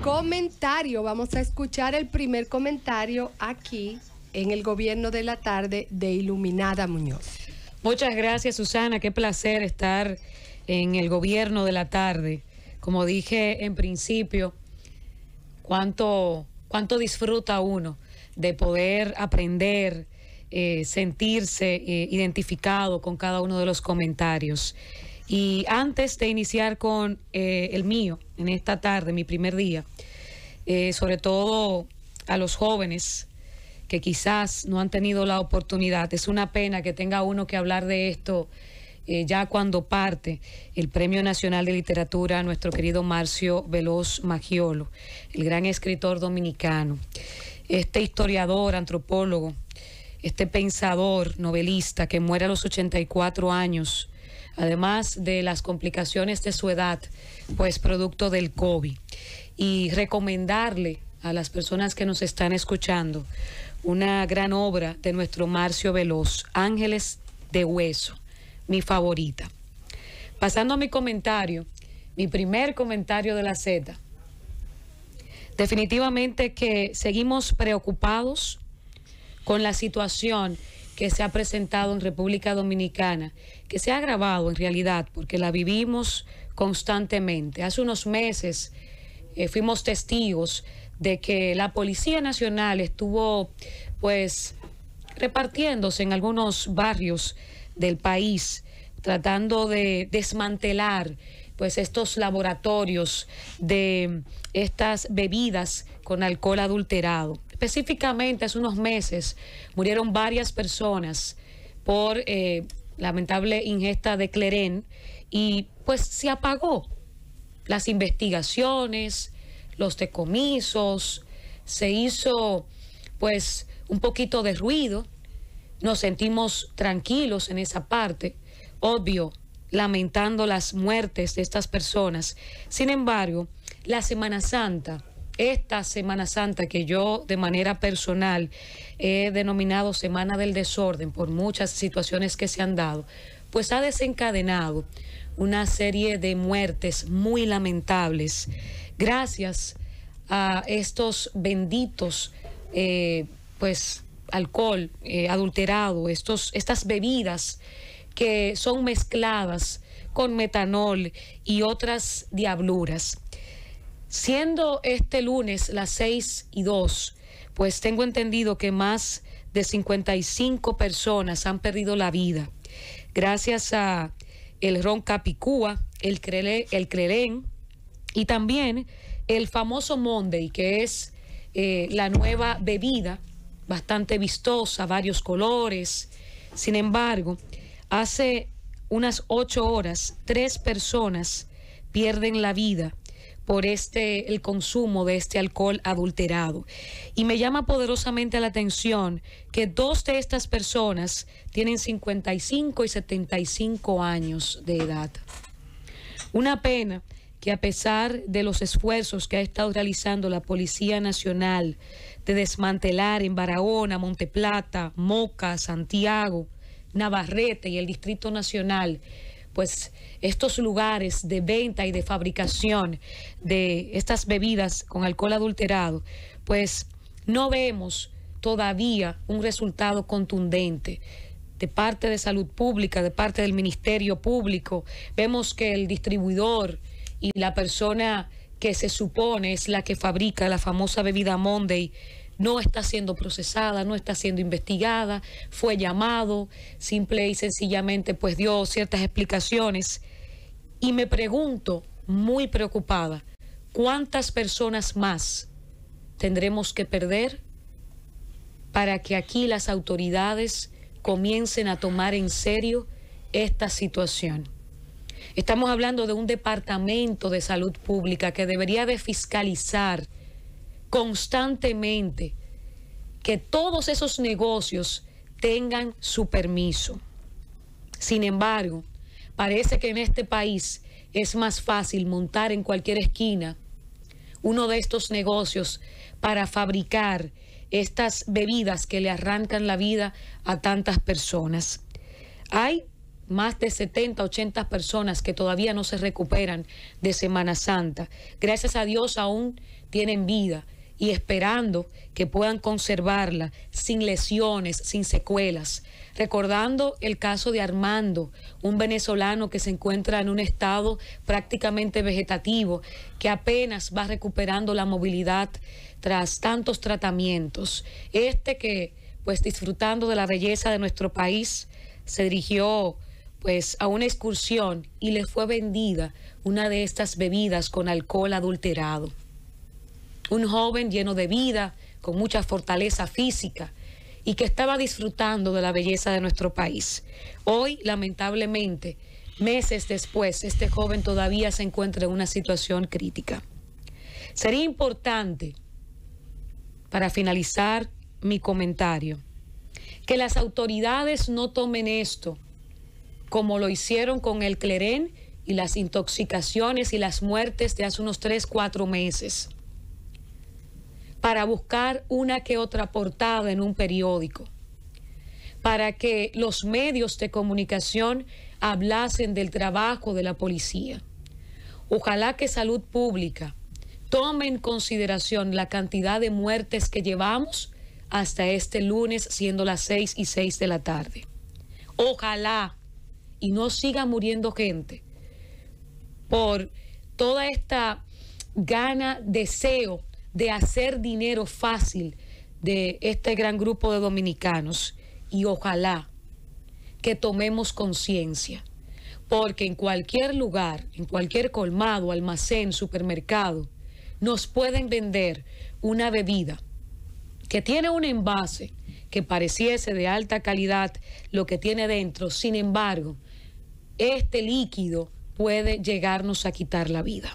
comentario. Vamos a escuchar el primer comentario aquí en el gobierno de la tarde de Iluminada Muñoz. Muchas gracias, Susana. Qué placer estar en el gobierno de la tarde. Como dije en principio, cuánto, cuánto disfruta uno de poder aprender, eh, sentirse eh, identificado con cada uno de los comentarios. Y antes de iniciar con eh, el mío, en esta tarde, mi primer día, eh, sobre todo a los jóvenes que quizás no han tenido la oportunidad, es una pena que tenga uno que hablar de esto eh, ya cuando parte el Premio Nacional de Literatura nuestro querido Marcio Veloz Magiolo, el gran escritor dominicano, este historiador, antropólogo, este pensador, novelista que muere a los 84 años además de las complicaciones de su edad, pues producto del COVID. Y recomendarle a las personas que nos están escuchando una gran obra de nuestro Marcio Veloz, Ángeles de Hueso, mi favorita. Pasando a mi comentario, mi primer comentario de la Z. Definitivamente que seguimos preocupados con la situación que se ha presentado en República Dominicana, que se ha agravado en realidad porque la vivimos constantemente. Hace unos meses eh, fuimos testigos de que la Policía Nacional estuvo pues repartiéndose en algunos barrios del país, tratando de desmantelar pues estos laboratorios de estas bebidas con alcohol adulterado. Específicamente hace unos meses murieron varias personas por eh, lamentable ingesta de clerén y pues se apagó las investigaciones, los decomisos, se hizo pues un poquito de ruido, nos sentimos tranquilos en esa parte, obvio, lamentando las muertes de estas personas. Sin embargo, la Semana Santa esta Semana Santa que yo de manera personal he denominado Semana del Desorden por muchas situaciones que se han dado, pues ha desencadenado una serie de muertes muy lamentables gracias a estos benditos, eh, pues, alcohol eh, adulterado, estos, estas bebidas que son mezcladas con metanol y otras diabluras. Siendo este lunes las 6 y 2, pues tengo entendido que más de 55 personas han perdido la vida gracias a el ron capicúa, el, el crelén y también el famoso Monday, que es eh, la nueva bebida, bastante vistosa, varios colores. Sin embargo, hace unas ocho horas, tres personas pierden la vida por este, el consumo de este alcohol adulterado. Y me llama poderosamente la atención que dos de estas personas tienen 55 y 75 años de edad. Una pena que a pesar de los esfuerzos que ha estado realizando la Policía Nacional de desmantelar en Barahona, Monteplata, Moca, Santiago, Navarrete y el Distrito Nacional, pues estos lugares de venta y de fabricación de estas bebidas con alcohol adulterado, pues no vemos todavía un resultado contundente de parte de salud pública, de parte del Ministerio Público. Vemos que el distribuidor y la persona que se supone es la que fabrica la famosa bebida Monday no está siendo procesada, no está siendo investigada, fue llamado, simple y sencillamente pues dio ciertas explicaciones. Y me pregunto, muy preocupada, ¿cuántas personas más tendremos que perder para que aquí las autoridades comiencen a tomar en serio esta situación? Estamos hablando de un departamento de salud pública que debería de fiscalizar constantemente que todos esos negocios tengan su permiso. Sin embargo, parece que en este país es más fácil montar en cualquier esquina uno de estos negocios para fabricar estas bebidas que le arrancan la vida a tantas personas. Hay más de 70, 80 personas que todavía no se recuperan de Semana Santa. Gracias a Dios aún tienen vida y esperando que puedan conservarla sin lesiones, sin secuelas. Recordando el caso de Armando, un venezolano que se encuentra en un estado prácticamente vegetativo, que apenas va recuperando la movilidad tras tantos tratamientos. Este que, pues disfrutando de la belleza de nuestro país, se dirigió pues a una excursión y le fue vendida una de estas bebidas con alcohol adulterado un joven lleno de vida, con mucha fortaleza física y que estaba disfrutando de la belleza de nuestro país. Hoy, lamentablemente, meses después, este joven todavía se encuentra en una situación crítica. Sería importante, para finalizar mi comentario, que las autoridades no tomen esto como lo hicieron con el clerén y las intoxicaciones y las muertes de hace unos 3, 4 meses para buscar una que otra portada en un periódico, para que los medios de comunicación hablasen del trabajo de la policía. Ojalá que salud pública tome en consideración la cantidad de muertes que llevamos hasta este lunes, siendo las 6 y 6 de la tarde. Ojalá y no siga muriendo gente por toda esta gana, deseo de hacer dinero fácil de este gran grupo de dominicanos y ojalá que tomemos conciencia, porque en cualquier lugar, en cualquier colmado, almacén, supermercado, nos pueden vender una bebida que tiene un envase que pareciese de alta calidad lo que tiene dentro, sin embargo, este líquido puede llegarnos a quitar la vida.